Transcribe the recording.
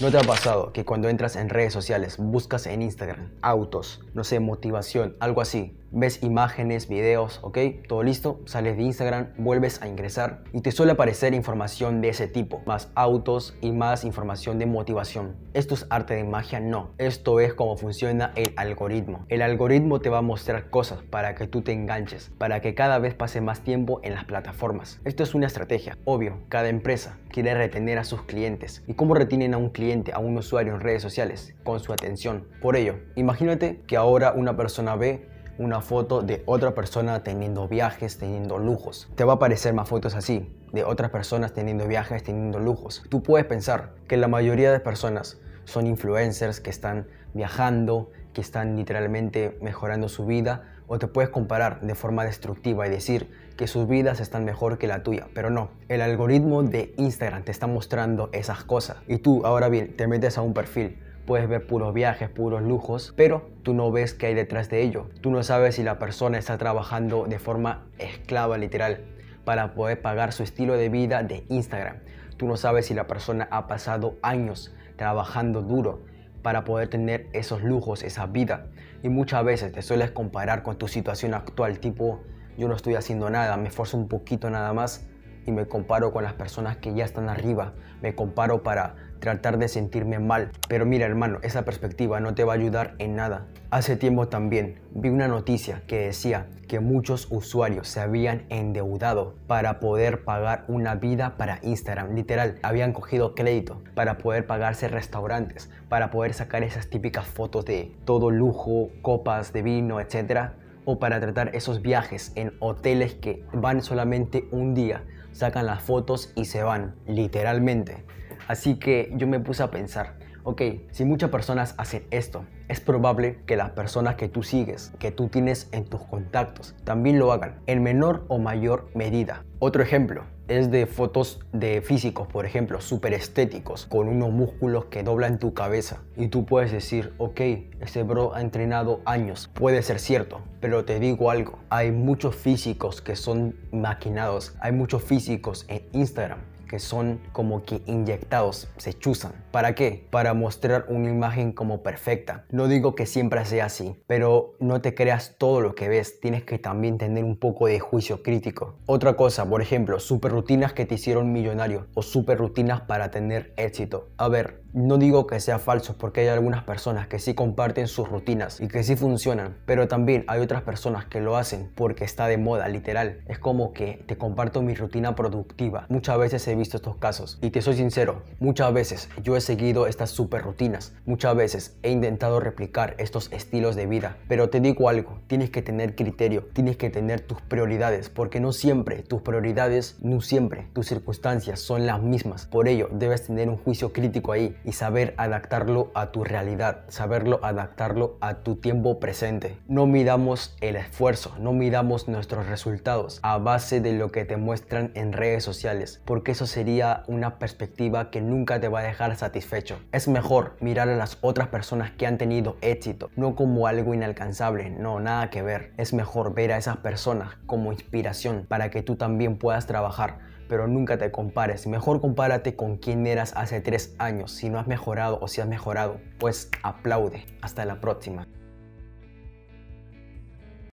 ¿No te ha pasado que cuando entras en redes sociales buscas en Instagram autos, no sé, motivación, algo así? ves imágenes, videos, ok, todo listo, sales de Instagram, vuelves a ingresar y te suele aparecer información de ese tipo, más autos y más información de motivación. Esto es arte de magia, no, esto es cómo funciona el algoritmo. El algoritmo te va a mostrar cosas para que tú te enganches, para que cada vez pase más tiempo en las plataformas. Esto es una estrategia, obvio, cada empresa quiere retener a sus clientes. ¿Y cómo retienen a un cliente, a un usuario en redes sociales? Con su atención. Por ello, imagínate que ahora una persona ve una foto de otra persona teniendo viajes, teniendo lujos. Te va a aparecer más fotos así, de otras personas teniendo viajes, teniendo lujos. Tú puedes pensar que la mayoría de personas son influencers que están viajando, que están literalmente mejorando su vida, o te puedes comparar de forma destructiva y decir que sus vidas están mejor que la tuya, pero no, el algoritmo de Instagram te está mostrando esas cosas y tú ahora bien te metes a un perfil puedes ver puros viajes, puros lujos, pero tú no ves qué hay detrás de ello. Tú no sabes si la persona está trabajando de forma esclava literal para poder pagar su estilo de vida de Instagram. Tú no sabes si la persona ha pasado años trabajando duro para poder tener esos lujos, esa vida. Y muchas veces te sueles comparar con tu situación actual, tipo, yo no estoy haciendo nada, me esfuerzo un poquito nada más y me comparo con las personas que ya están arriba, me comparo para tratar de sentirme mal. Pero mira hermano, esa perspectiva no te va a ayudar en nada. Hace tiempo también vi una noticia que decía que muchos usuarios se habían endeudado para poder pagar una vida para Instagram. Literal, habían cogido crédito para poder pagarse restaurantes, para poder sacar esas típicas fotos de todo lujo, copas de vino, etcétera o para tratar esos viajes en hoteles que van solamente un día sacan las fotos y se van, literalmente. Así que yo me puse a pensar, ok, si muchas personas hacen esto, es probable que las personas que tú sigues, que tú tienes en tus contactos, también lo hagan en menor o mayor medida. Otro ejemplo es de fotos de físicos, por ejemplo, súper estéticos, con unos músculos que doblan tu cabeza. Y tú puedes decir, ok, ese bro ha entrenado años. Puede ser cierto, pero te digo algo, hay muchos físicos que son maquinados, hay muchos físicos en Instagram que son como que inyectados, se chuzan. ¿Para qué? Para mostrar una imagen como perfecta. No digo que siempre sea así, pero no te creas todo lo que ves, tienes que también tener un poco de juicio crítico. Otra cosa, por ejemplo, super rutinas que te hicieron millonario o super rutinas para tener éxito. A ver, no digo que sea falso porque hay algunas personas que sí comparten sus rutinas y que sí funcionan, pero también hay otras personas que lo hacen porque está de moda, literal. Es como que te comparto mi rutina productiva. Muchas veces se visto estos casos. Y te soy sincero, muchas veces yo he seguido estas super rutinas, muchas veces he intentado replicar estos estilos de vida, pero te digo algo, tienes que tener criterio, tienes que tener tus prioridades, porque no siempre tus prioridades, no siempre tus circunstancias son las mismas. Por ello, debes tener un juicio crítico ahí y saber adaptarlo a tu realidad, saberlo adaptarlo a tu tiempo presente. No midamos el esfuerzo, no midamos nuestros resultados a base de lo que te muestran en redes sociales, porque eso sería una perspectiva que nunca te va a dejar satisfecho. Es mejor mirar a las otras personas que han tenido éxito, no como algo inalcanzable, no, nada que ver. Es mejor ver a esas personas como inspiración para que tú también puedas trabajar pero nunca te compares. Mejor compárate con quién eras hace tres años, si no has mejorado o si has mejorado. Pues aplaude. Hasta la próxima.